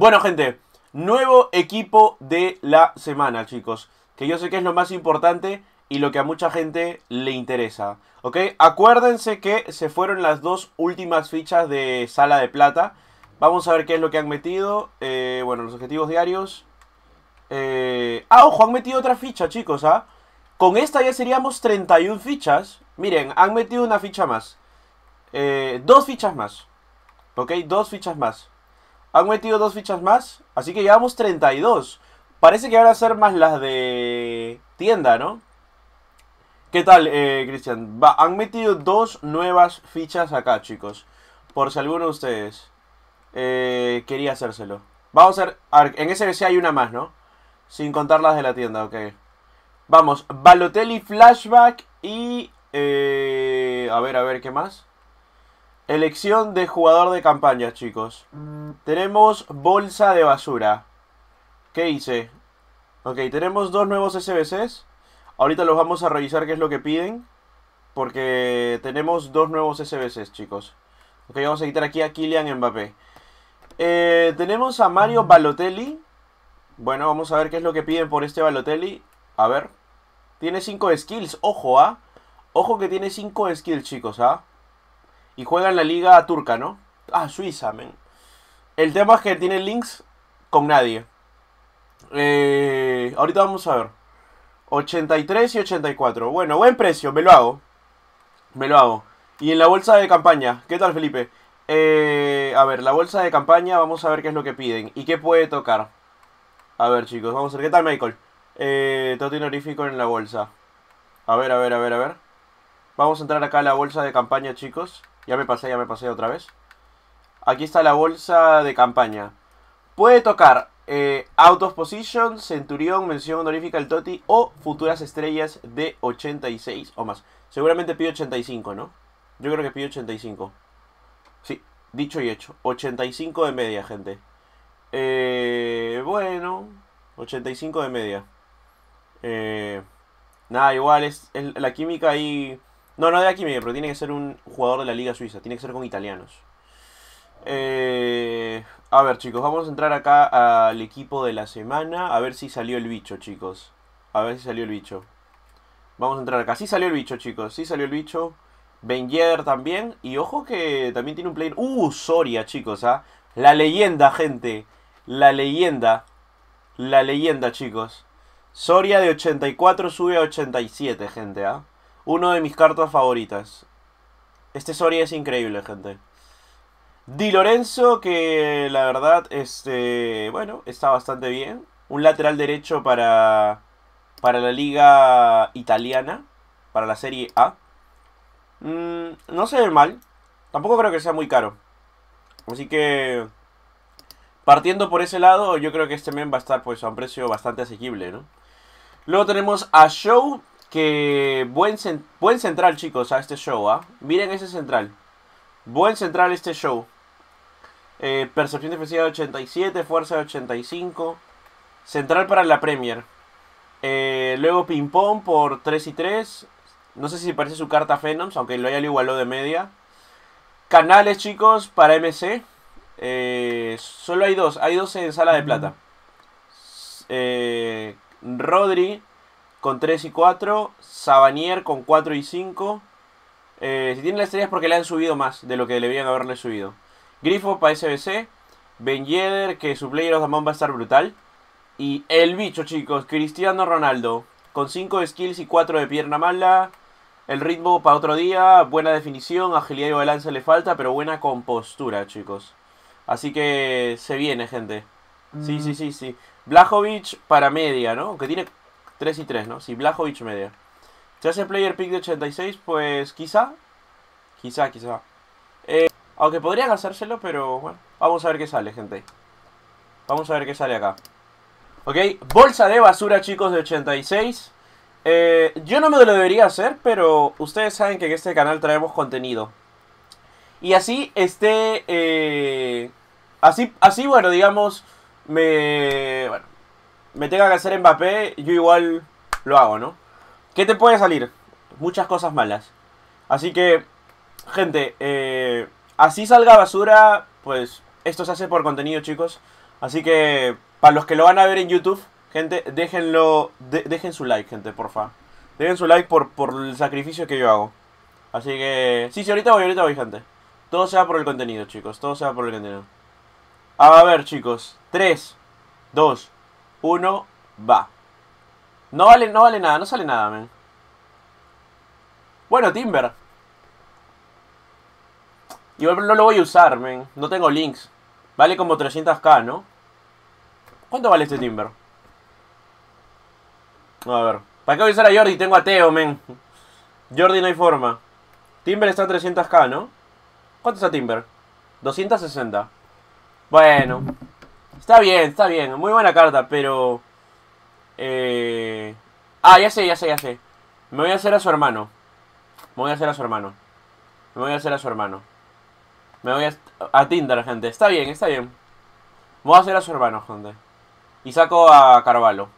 Bueno, gente, nuevo equipo de la semana, chicos. Que yo sé que es lo más importante y lo que a mucha gente le interesa. ¿Ok? Acuérdense que se fueron las dos últimas fichas de Sala de Plata. Vamos a ver qué es lo que han metido. Eh, bueno, los objetivos diarios. Eh, ah, ojo, han metido otra ficha, chicos, ¿ah? Con esta ya seríamos 31 fichas. Miren, han metido una ficha más. Eh, dos fichas más. ¿Ok? Dos fichas más. Han metido dos fichas más, así que llevamos 32. Parece que van a ser más las de tienda, ¿no? ¿Qué tal, eh, Cristian? Han metido dos nuevas fichas acá, chicos. Por si alguno de ustedes eh, quería hacérselo. Vamos a hacer... En SBC hay una más, ¿no? Sin contar las de la tienda, ok. Vamos, Balotelli Flashback y... Eh, a ver, a ver, ¿qué más? Elección de jugador de campaña, chicos. Tenemos bolsa de basura. ¿Qué hice? Ok, tenemos dos nuevos SBCs. Ahorita los vamos a revisar qué es lo que piden. Porque tenemos dos nuevos SBCs, chicos. Ok, vamos a quitar aquí a Kylian Mbappé. Eh, tenemos a Mario Balotelli. Bueno, vamos a ver qué es lo que piden por este Balotelli. A ver. Tiene cinco skills, ojo, ¿ah? Ojo que tiene cinco skills, chicos, ¿ah? Y juega en la liga turca, ¿no? Ah, Suiza, men. El tema es que tiene links con nadie. Eh, ahorita vamos a ver. 83 y 84. Bueno, buen precio, me lo hago. Me lo hago. Y en la bolsa de campaña, ¿qué tal Felipe? Eh, a ver, la bolsa de campaña, vamos a ver qué es lo que piden y qué puede tocar. A ver, chicos, vamos a ver. ¿Qué tal Michael? Eh, todo en la bolsa. A ver, a ver, a ver, a ver. Vamos a entrar acá a la bolsa de campaña, chicos. Ya me pasé, ya me pasé otra vez. Aquí está la bolsa de campaña. Puede tocar eh, Out of Position, Centurión, mención honorífica el Toti o futuras estrellas de 86 o más. Seguramente pide 85, ¿no? Yo creo que pide 85. Sí, dicho y hecho. 85 de media, gente. Eh, bueno, 85 de media. Eh, nada, igual es la química ahí no, no de aquí medio, pero tiene que ser un jugador de la Liga Suiza. Tiene que ser con italianos. Eh, a ver, chicos, vamos a entrar acá al equipo de la semana. A ver si salió el bicho, chicos. A ver si salió el bicho. Vamos a entrar acá. Sí salió el bicho, chicos. Sí salió el bicho. Ben también. Y ojo que también tiene un player. Uh, Soria, chicos, ¿ah? La leyenda, gente. La leyenda. La leyenda, chicos. Soria de 84 sube a 87, gente, ¿ah? Uno de mis cartas favoritas. Este Soria es increíble, gente. Di Lorenzo, que la verdad, este, bueno, está bastante bien. Un lateral derecho para, para la liga italiana, para la Serie A. Mm, no se ve mal. Tampoco creo que sea muy caro. Así que, partiendo por ese lado, yo creo que este men va a estar pues a un precio bastante asequible, ¿no? Luego tenemos a Show, que buen, buen central, chicos, a este show, ¿ah? Miren ese central. Buen central este show. Eh, percepción defensiva de 87, fuerza de 85. Central para la Premier. Eh, luego ping-pong por 3 y 3. No sé si parece su carta Phenoms, aunque lo haya igualado de media. Canales, chicos, para MC. Eh, solo hay dos. Hay dos en sala de plata. Rodri con 3 y 4, Sabanier con 4 y 5. Eh, si tiene las estrellas es porque le han subido más de lo que debían haberle subido. Grifo para SBC, Ben que su player of the va a estar brutal. Y el bicho, chicos, Cristiano Ronaldo, con 5 skills y 4 de pierna mala. El ritmo para otro día, buena definición, agilidad y balance le falta, pero buena compostura, chicos. Así que se viene, gente. Sí, mm. sí, sí, sí. Blajovic para media, ¿no? Que tiene 3 y 3, ¿no? Si Blajovic media. Se hace player pick de 86, pues quizá. Quizá, quizá. Eh, aunque podrían hacérselo, pero bueno. Vamos a ver qué sale, gente. Vamos a ver qué sale acá. Ok, bolsa de basura, chicos, de 86. Eh, yo no me lo debería hacer, pero ustedes saben que en este canal traemos contenido. Y así, este... así, así, bueno, digamos... Me... Bueno, me tenga que hacer Mbappé, yo igual lo hago, ¿no? ¿Qué te puede salir? Muchas cosas malas. Así que, gente, eh, así salga basura, pues esto se hace por contenido, chicos. Así que, para los que lo van a ver en YouTube, gente, déjenlo, dejen su like, gente, porfa. Dejen su like por, por el sacrificio que yo hago. Así que, sí, sí, ahorita voy, ahorita voy, gente. Todo sea por el contenido, chicos, todo sea por el contenido. A ver, chicos, 3, 2, uno, va. No vale, no vale nada, no sale nada, men. Bueno, Timber. Igual no lo voy a usar, men. No tengo links. Vale como 300k, ¿no? ¿Cuánto vale este Timber? A ver. ¿Para qué voy a usar a Jordi? Tengo a Teo, men. Jordi no hay forma. Timber está a 300k, ¿no? ¿Cuánto está Timber? 260. Bueno, Está bien, está bien. Muy buena carta, pero... Eh... Ah, ya sé, ya sé, ya sé. Me voy a hacer a su hermano. Me voy a hacer a su hermano. Me voy a hacer a su hermano. Me voy a... A Tinder, gente. Está bien, está bien. voy a hacer a su hermano, gente. Y saco a Carvalho.